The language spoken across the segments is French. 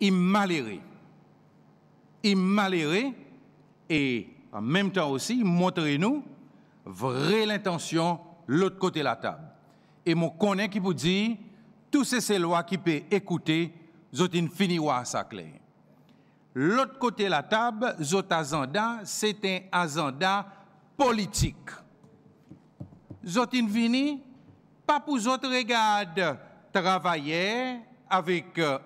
il maléré. Il maléré et en même temps aussi, montrez nous vraie l'intention l'autre côté de la table. Et mon connaît qui vous dit, tous ces lois qui peut écouter, zotin fini à sa clé. L'autre côté de la table, zot c'est un agenda politique. Zotin fini, pas pour zot regarde travailler, avec euh,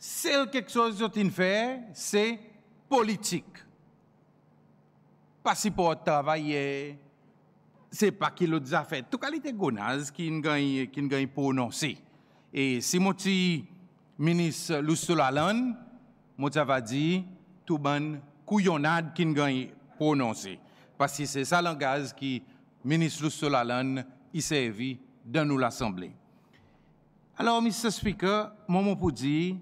c'est quelque chose qu'ils fait, c'est politique. Pas si pour travailler, c'est pas qu'il l'autre a fait. Tout qualité gonaz qui ne gagne, qui ne gagne prononcer. Et si mon petit ministre Loussolalan, mon va dit, tout bon couillonnade qui ne gagne prononcer. Parce que c'est ça langage qui ministre Loussolalan, il servi dans nous l'Assemblée. Alors, Mr. Speaker, mot pour dire,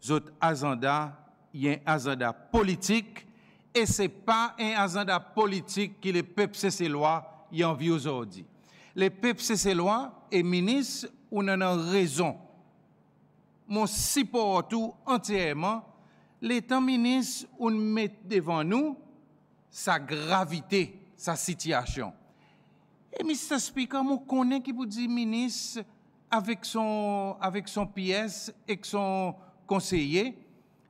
zot agenda, y a un agenda politique, et ce n'est pas un agenda politique que le peuple lois y envie aujourd'hui. Le peuple lois et ministre, on en a raison. Mon support tout entièrement, l'État ministre, on met devant nous sa gravité, sa situation. Et Mr. Speaker, mon connaît qui vous dit ministre, avec son, avec son PS et son conseiller,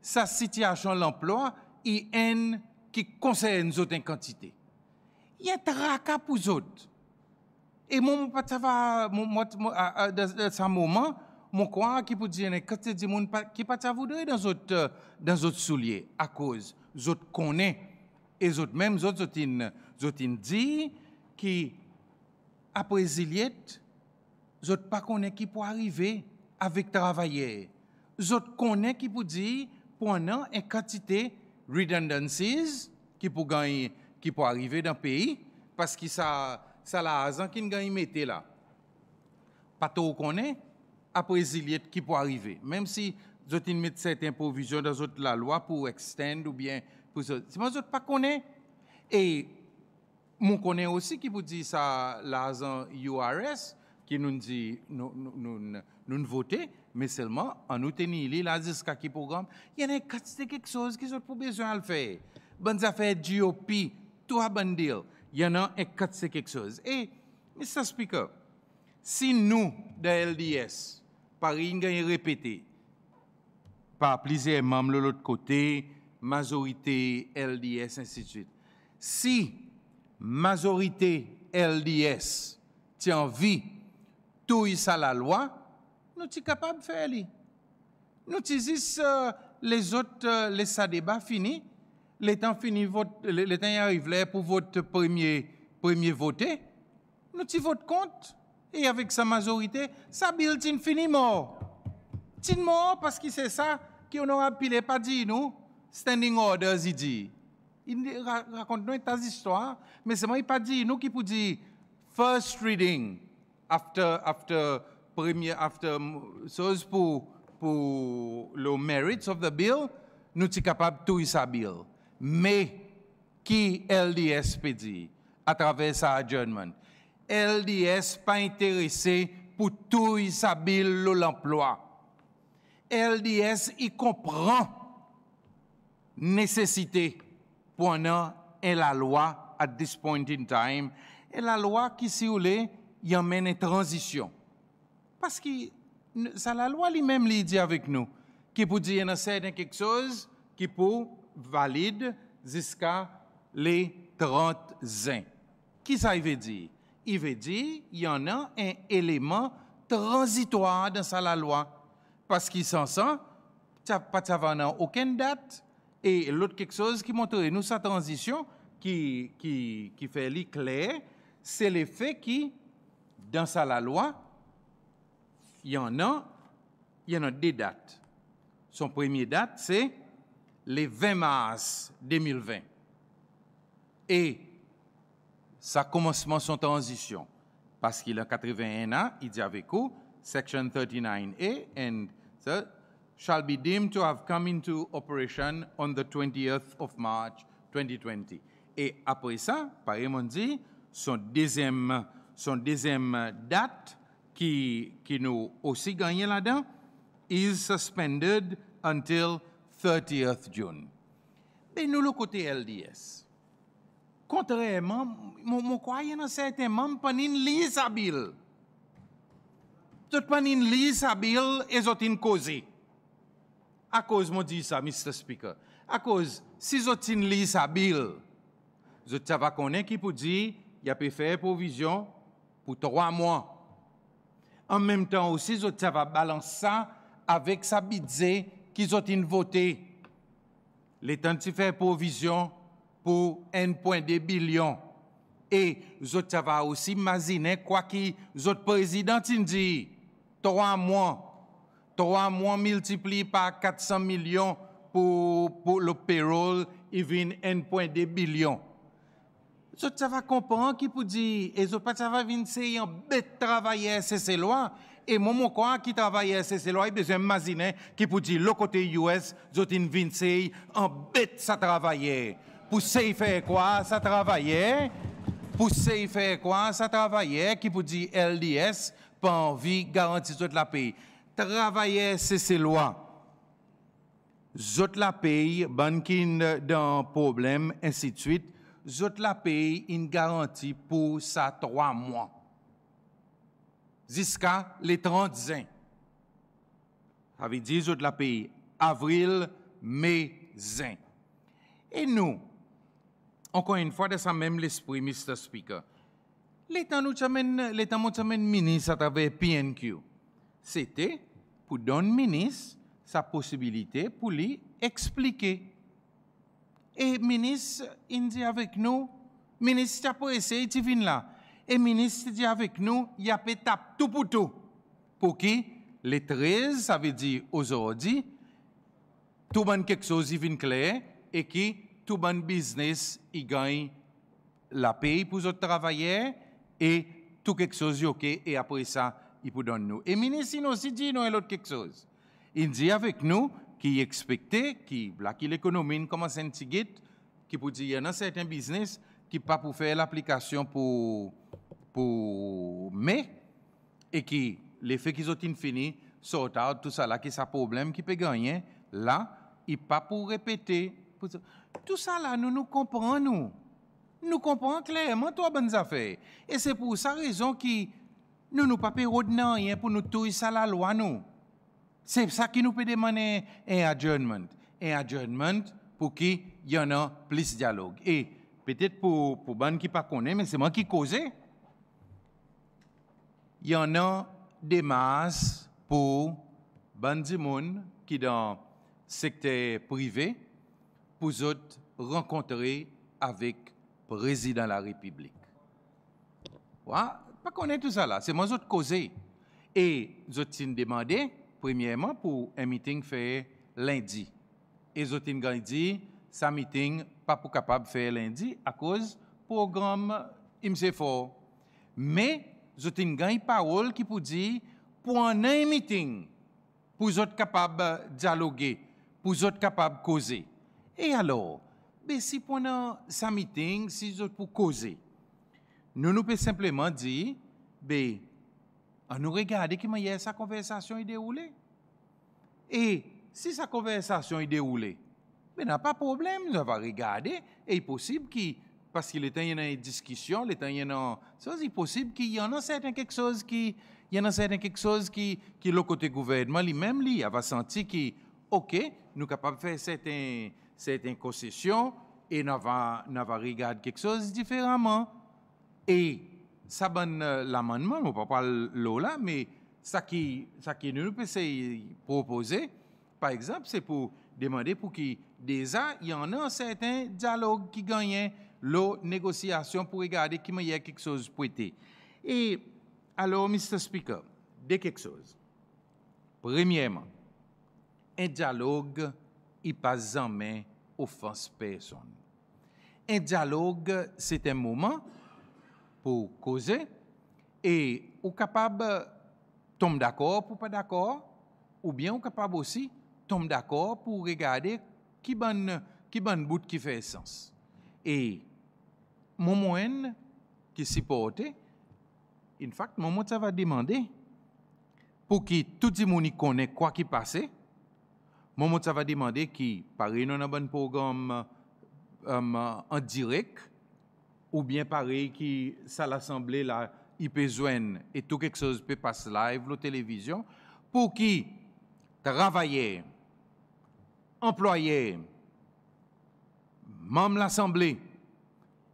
sa situation l'emploi, il une qui concerne une autres quantité. Il y a un tracas pour autres. Et mon dans ce moment, mon crois qui peut dire, quand qui pas ça dans autres, dans autres souliers, à cause, autres et autres même, les autres, ils qui, je ne sais pas qui peut arriver avec travailleurs. Zot connaît qui peut dire pendant une quantité redundancies qui pour gagner, qui peut arriver dans le pays, parce que ça, ça la raison qui ne gagne mettez là. Pas tout connaît, après il qui peut arriver. Même si je in met certaines provisions dans la loi pour extend ou bien pour zot. je ne sais pas connaît, et je connais aussi qui peut dire ça, raison URS, qui nous dit, nous, nous, voter, mais seulement en nous tenir les y jusqu'à qui programme. Il y en a quelque chose qui sont pour besoin de faire. Bonnes affaires GOP, tout à bon deal. Il y en a quelque chose. Et, Mr. Speaker, si nous, de LDS, Paris, nous répété, par plusieurs membres de l'autre côté, majorité LDS, ainsi de suite. Si majorité LDS tient vie tout ça la loi, nous sommes capables de faire. Nous disons euh, les autres, euh, les ça débat fini, les temps fini, votre, les temps arrive là pour votre premier, premier voté, nous disons vote compte, et avec sa majorité, ça build infiniment. mort parce que c'est ça qu'on aura pilé, pas dit nous, standing orders, il dit. Il raconte nous des histoires, mais c'est moi, il pas dit nous qui pour dire first reading after after premier after chose pour pour le merits of the bill, nous sommes capables de tout sa bill. Mais qui LDS peut dire à travers sa adjournment? LDS pas intéressé pour tout sa bill l'emploi. LDS y comprend nécessité pour un et la loi à this point in time et la loi qui si vous voulez il amène une transition. Parce que ça, la loi lui-même lui dit avec nous, qui peut dire une certain quelque chose, qui peut valide jusqu'à les 30 ans. Qui ça veut dire? Il veut dire il y en a un élément transitoire dans sa la loi. Parce qu'il s'en sent, pas de aucune date, et l'autre quelque chose qui montre nous sa transition, qui, qui, qui fait lui clair, c'est le fait qui dans sa la loi, il y en a, il y en a des dates. Son premier date, c'est le 20 mars 2020. Et sa commencement, son transition, parce qu'il a 81 ans, il dit avec vous, Section 39A, and shall be deemed to have come into operation on the 20th of March 2020. Et après ça, Parimon dit, son deuxième son deuxième date qui, qui nous aussi gagné là-dedans, is suspended until 30th June. Mais nous, le côté LDS, contrairement, je crois que certains membres pas lisable. Tout pas lisable et sont cause. À cause, je dis ça, Mr. Speaker, à cause, si sont lisable, je ne sais pas qui peut dire, il y a pu faire provision pour trois mois. En même temps aussi, ça va balancer ça avec sa bidzé qu'ils ont voté. L'État de faire provision pour 1,2 billion. Et ça va aussi imaginer quoi que notre président dit. Trois mois. Trois mois multiplié par 400 millions pour, pour le payroll, il point 1,2 billion. So, sa va comprendre ki pou di, et zot pat sa va vin bet travaye se se loa, ki sais pas e ki pou di, US, je in vin se bet sa travaille pour se yi quoi quoi, sa travaye, pour se quoi, sa ne LDS, pas envie garantir toute la pays travailler c'est lois. lois' Zot la peyi, banking dans problème ainsi de suite, j'ai la paye une garantie pour ça trois mois. Jusqu'à les 30 ans. J'avais dit, dire la paye avril, mai, zin. Et nous, encore une fois, de ça même l'esprit, Mr. Speaker. L'État nous t'amène, l'État nous ministre à travers PNQ. C'était pour donner ministre sa possibilité pour lui expliquer et ministre, il dit avec nous, ministre a pour essayer, il vient là. Et ministre dit avec nous, il a pétap tout pour tout. Pour qui? Les 13, ça veut dire aujourd'hui, tout bon quelque chose, il vient clair, et qui, tout bon business, il gagne la paix pour les travailleurs, et tout quelque chose, ok, et après ça, il peut donner nous. Et ministre, il aussi dit nous l'autre quelque chose. Il dit avec nous, qui expecté, qui, là, qui l'économie commence à qui pour dire, il y a certains business qui pas pour faire l'application pour, pour mais et qui, les faits qu'ils ont fini, sortent tout ça là, qui ça un problème, qui peut gagner, là, il pas pour répéter. Tout ça là, nous nous comprenons, nous. Nous comprenons clairement toi bonnes affaires. Et c'est pour ça raison qui nous nous pas rien pour nous tout ça la loi, nous. C'est ça qui nous peut demander un adjournment. Un adjournment pour qu'il y en ait plus de dialogue. Et peut-être pour pour gens qui ne connaissent mais c'est moi qui cause. Il y en a des masses pour les gens qui dans le secteur privé pour les rencontrer avec le président de la République. Ouais, pas connaît tout ça là. C'est moi qui causé Et je demandé premièrement, pour un meeting fait lundi. Et Exotine Gandhi, ce meeting pas pour capable de faire lundi à cause programme IMC il Mais, a une parole qui pour dire, pour un meeting, pour être capable de dialoguer, pour être capable de causer. Et alors, ben, si pendant ce meeting, si vous pour causer, nous nous pouvons ben, simplement dire, ben, à nous regarder comment sa conversation est déroulée. Et si sa conversation est déroulée, il n'y a pas de problème, nous va regarder. Et il est possible qu'il y a une discussion, il est possible qu'il y en a un certain quelque chose qui, il y en a certain quelque chose qui, le côté gouvernement, lui-même, il va sentir qui OK, nous sommes capables de faire cette concessions et nous allons regarder quelque chose différemment. et ça donne euh, l'amendement, on ne pas l'eau là, mais ça qui, ça qui nous peut proposer, par exemple, c'est pour demander pour qui déjà il y en a un certain dialogue qui gagne l'eau négociation pour regarder qu'il y a quelque chose être. Et alors, Mr. Speaker, de quelque chose. Premièrement, un dialogue, il passe jamais offense personne. Un dialogue, c'est un moment pour causer et ou capable euh, tombe d'accord pour pas d'accord ou bien ou capable aussi tombe d'accord pour regarder qui bonne qui bonne bout qui fait sens et mon moyen qui supporte in fact moment ça va demander pour que tout le monde connaisse quoi qui passait moment ça va demander qui parle dans un bon programme euh, euh, en direct ou bien pareil qui ça l'assemblée là il besoin et tout quelque chose peut passer live la télévision pour qui travailler employé même l'assemblée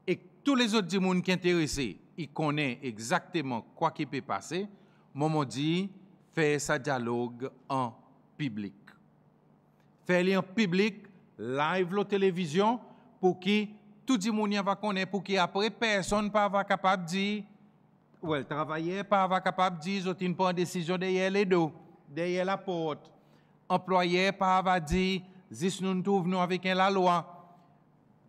et tous les autres gens qui sont intéressés ils connaissent exactement quoi qui peut passer moment dit faire sa dialogue en public faire en public live la télévision pour qui tout le monde va connaître pour qu'après, personne ne va capable de dire, ou elle travaillait, pas va capable de dire, je ne prends décision derrière les deux, derrière la porte. Employé, pas va dire, si nous nous trouvons avec la loi.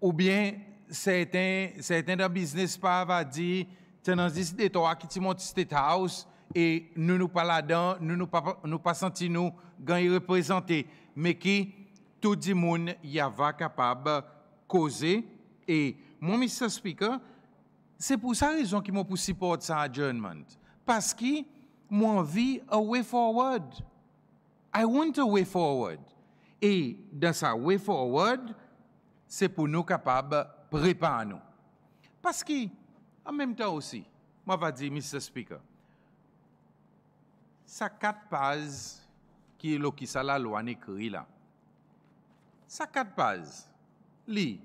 Ou bien, certains, certains dans le business, pas va dire, c'est dans des toi qui montes state house et nous nous pas là-dedans, nous nous pas, nous pas senti nous gagner représentés, mais qui, tout le monde y va capable de causer et mon Mr. Speaker, c'est pour sa raison qui m'a pour support sa adjournment. Parce que mon vie a way forward. I want a way forward. Et dans sa way forward, c'est pour nous capables de préparer Parce que, en même temps aussi, moi va dire, Mr. Speaker, sa quatre pages qui est là, qui la loi écrit là. sa quatre pages. lit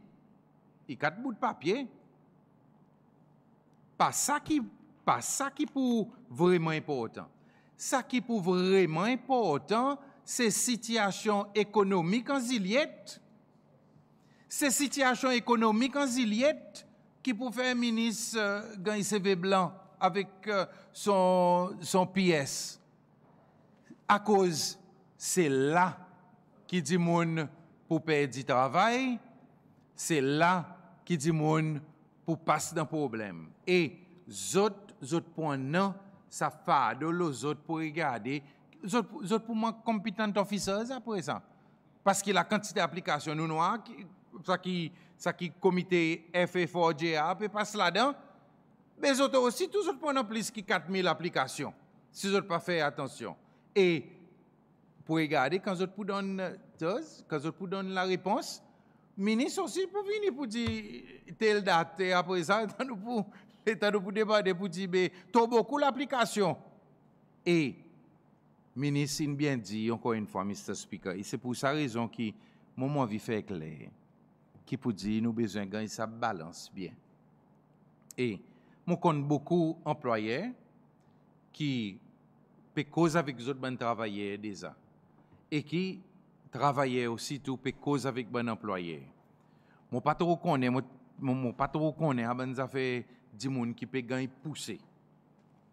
et quatre bouts de papier. Pas ça qui, pas ça qui pour vraiment important. Ça qui pour vraiment important, c'est situation économique en Ziliette. C'est situation économique en Ziliette qui pour faire ministre euh, cv Blanc avec euh, son, son pièce. À cause, c'est là qui dit monde pour perdre du travail, c'est là qui dit mon, pour passer d'un problème. Et autre, autre point non, ça fait de les autres pour regarder, autres pour moi compétent officieuse à présent, Parce qu'il a quantité d'applications, nous noirs, ça qui, ça qui comité FFOJAP et pas là dedans. Mais autres aussi tous autres pour en plus qui 4000 applications. Si autres pas fait attention. Et pour regarder euh, quand autres pour donne quand pour donne la réponse ministre aussi pour venir pour dire telle date et après ça, il nous pour, pour débattre pour dire, mais tout beaucoup l'application. Et, ministre, il bien dit, encore une fois, Mr. Speaker, et c'est pour ça raison qui, mon moment vie fait clair, qui pour dire, nous besoin de ça balance bien. Et, mon compte beaucoup employés qui, peut cause avec les ben travailler déjà. Et qui, travailler aussi tout pour cause avec bon employé. Mon patron connaît, mon, patron connaît, à bonnes affaires, des gens qui peut gagner pousser.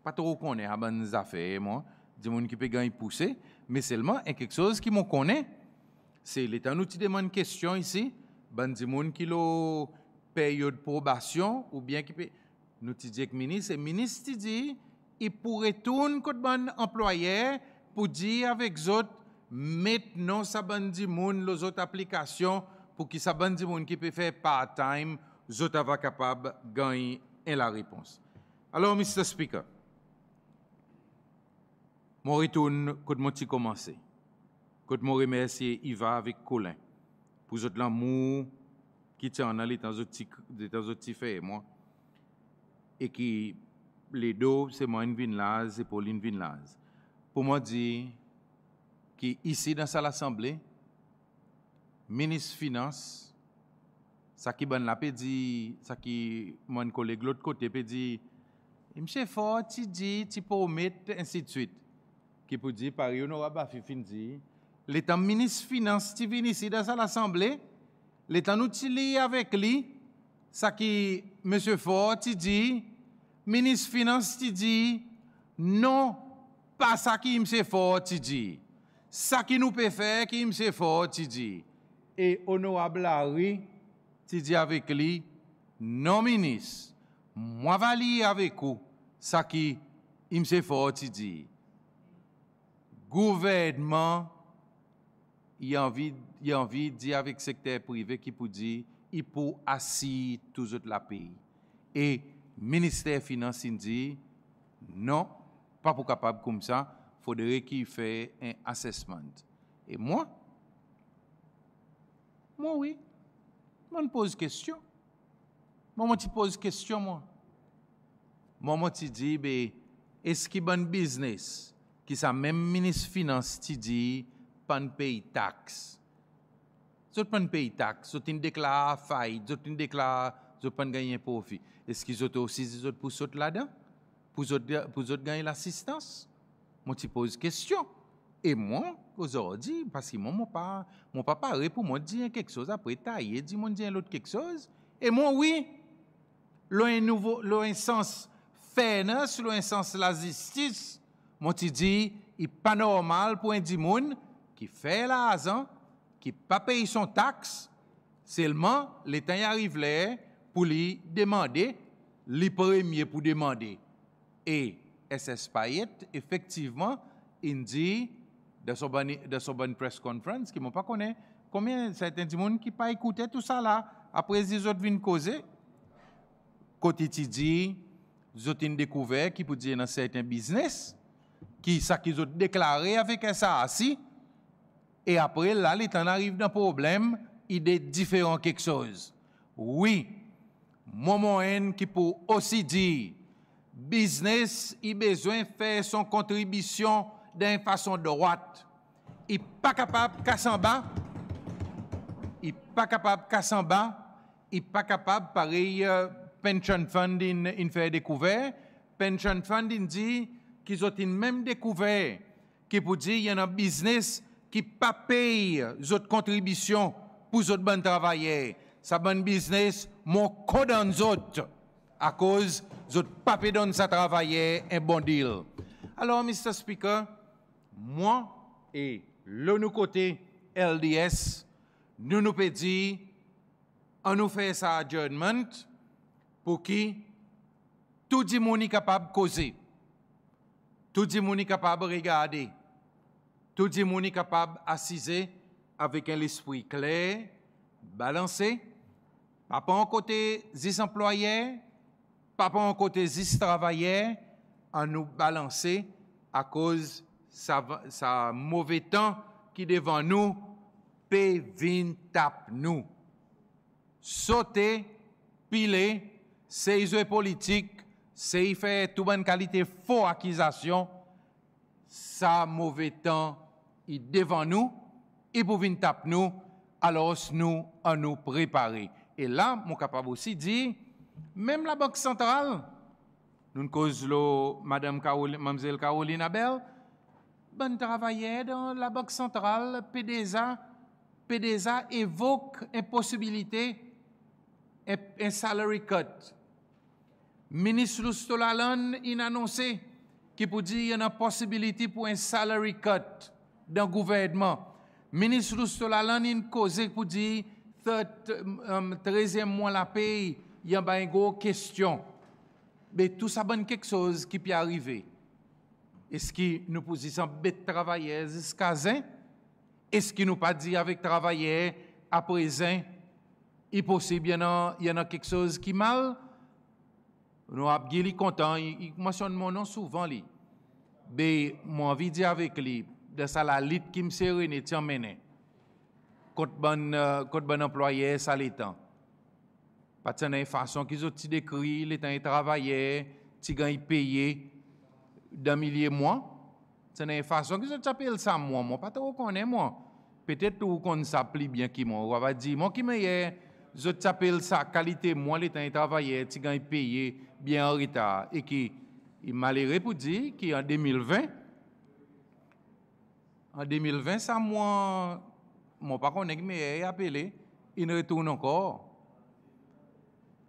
Patron connaît, a bonnes affaires, moi, des gens qui peut gagner pousser, mais seulement, il y a quelque chose qui me connaît, c'est l'État nous nous demande une question ici, ben des gens qui l'ont payé de probation, ou bien qui peut, nous disons que le ministre, le ministre dit, il pourrait tourner contre bon employé pour dire avec les autres, maintenant ça bandi moun les autres applications pour que ça bandi moun qui peut faire part-time zota va capable gagner la réponse. Alors Mr Speaker mon retourne quand mon petit commencer. Quand mon remercier Yva avec Colin pour zot l'amour qui tient en allée dans zot fait moi et qui les deux c'est moi une vinlaz et Pauline vinlaz. Pour moi dire qui, ici dans sa assemblée, ministre finance, ça qui bon là, dit, ça qui mon collègue l'autre côté, pédi dit, Monsieur Fort, tu dis, tu promets, ainsi de suite. Qui peut dire, par Yonora aura fin dit, L'état ministre finance, tu viens ici dans sa assemblée, l'état nous tu avec lui, ça qui, Monsieur Fort, tu dit, ministre finance tu dit, non, pas ça qui, Monsieur Fort, tu dit. Sa ki nou pe fek, imse fo ti di. E ono abla ri, ti di avek li, non, minis. Mwa vali avek ou, sa ki imse fo ti di. Gouvernment, yonvi di avek sekter prive ki pou di, yonvi di avek sekter prive ki pou di, e minister financin di, non, pa pou kapab koum sa, Fodere ki y fè en asesment. E mwen? Mwen wè. Mwen pose kestyon. Mwen mwen ti pose kestyon mwen. Mwen mwen ti di, be, eski ban biznes ki sa men menis finans ti di pan pay tax. Sot pan pay tax. Sot in dekla fay. Sot in dekla, sot pan ganyen profi. Eski sot osi, sot pou sot lada? Pou sot ganyen l'assistans? Sot? moi tu pose question. Et moi, aujourd'hui, parce que mon, papa mon papa répond, moi dit quelque chose, après tailler dit, moi dit l'autre quelque chose. Et moi, oui, l'un nouveau, l'un sens sur l'un sens la justice, moi tu dit, il n'est pas normal pour un dimoun qui fait la raison, qui pas paye son taxe, seulement le temps arrive pour lui demander, les premier pour demander. Et SS Payet, effectivement, il dit, dans son bonne, press conference, qui ne m'ont pas connu, combien certains du monde qui pas écouté tout ça là, après ils autres venu causer. Côté il dit, ils ont découvert qui peut dire dans certains business, qui ça qu'ils ont déclaré avec ça assis, et après là, ils en arrivent dans problème, il est différent quelque chose. Oui, moment qui peut aussi dire, business a besoin de faire son contribution d'une façon droite. Il n'est pas capable de casser bas. Il n'est pas capable de casser en bas. Il n'est pas capable, pareil, euh, pension funding, il fait découvert. Pension funding dit qu'ils ont une même découvert qui peut dire qu'il y a un business qui ne paye pas les autres contributions pour les autres bonnes travailleurs. Ça, bon business, mon code en autres à cause de papier donne ça travailler, un bon deal. Alors, Mr. Speaker, moi et le côté LDS, nous nous peut on nous fait ça adjournment pour qui tout le monde est capable de causer, tout le monde est capable de regarder, tout le monde est capable d'assiser avec un esprit clair, balancé, pas en côté des employés, papa en côté Zis travaillait à nous balancer à cause ça sa mauvais temps qui devant nous pévin tape nous sauter piler c'est une politiques c'est faire tout bonne qualité faux accusation sa mauvais temps il devant nous il pouvin tape nous alors nous à nous préparer et là mon capable aussi dit même la Banque centrale, nous cause Madame Caroline, mademoiselle Caroline Abel, ben travaillait dans la Banque centrale, PDSA, PDSA évoque impossibilité, un salary cut. Ministre Loustolalon, il annoncé qu'il pour dire y a une possibilité pour un salary cut dans le gouvernement. Ministre Loustolalon, in causé pour dire 13e euh, mois la paix il y a une ben grosse question. Mais tout ça bonne quelque chose qui peut arriver. Est-ce que nous posons bête jusqu'à présent? Est-ce qu'il nous pas dit avec travailler à présent, il possible il y en a quelque chose qui mal? Nous avons dit content, il mentionne mon nom souvent. Li. Mais moi, envie dire avec lui, dans la lutte qui me sert, tiens, mené. Quand bon employé, ça c'est une façon qu'ils ont décrit, les temps ils travaillaient, ils ont payé d'un millier de mois. C'est une façon qu'ils ont appelé ça moi, moi, pas trop connaît moi. Peut-être que vous connaissez bien qui moi. On va dire, moi qui m'a dit, je t'appelle ça qualité, moi, les temps ils travaillaient, ils ont payé bien en retard. Et qui m'a malheureux pour qui qu'en 2020, en 2020, ça moi, moi, pas connaît, mais il a appelé, il retourne encore.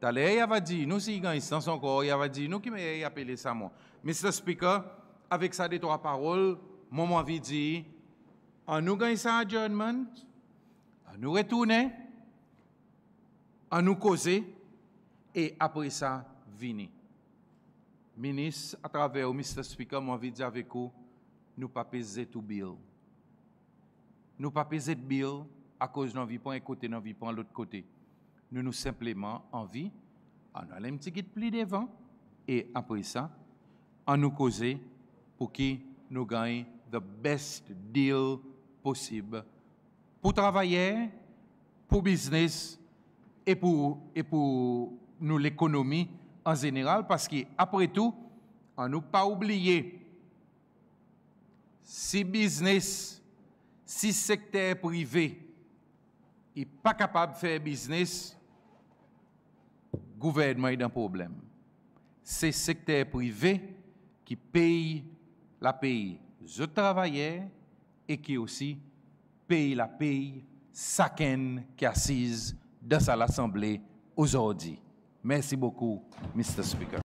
Tale il avait dit, nous si gagne sans encore, Il avait dit, nous qui me appelé ça moi. Mr. Speaker, avec ça des trois paroles, moi, vi dit, en nous gagne ça adjournment, en nous retourner, en nous causer, et après ça, vini. Ministre, à travers Mr. Speaker, mon avis dit avec vous, nous pas peser tout bill. Nous pas peser bill à cause de nos vies, pas un côté, nos vies, pas l'autre côté nous nous simplement envie, on nous un petit guide plus devant, et après ça, on nous causer pour qui nous gagnent the best deal possible pour travailler, pour business et pour, et pour nous l'économie en général, parce qu'après tout, on nous pas oublier, si business, si secteur privé n'est pas capable de faire business, gouvernement est dans problème. C'est le secteur privé qui paye la pays, je travaillais et qui aussi paye la pays, chacun qui assise dans l'Assemblée aujourd'hui. Merci beaucoup, Mr. Speaker.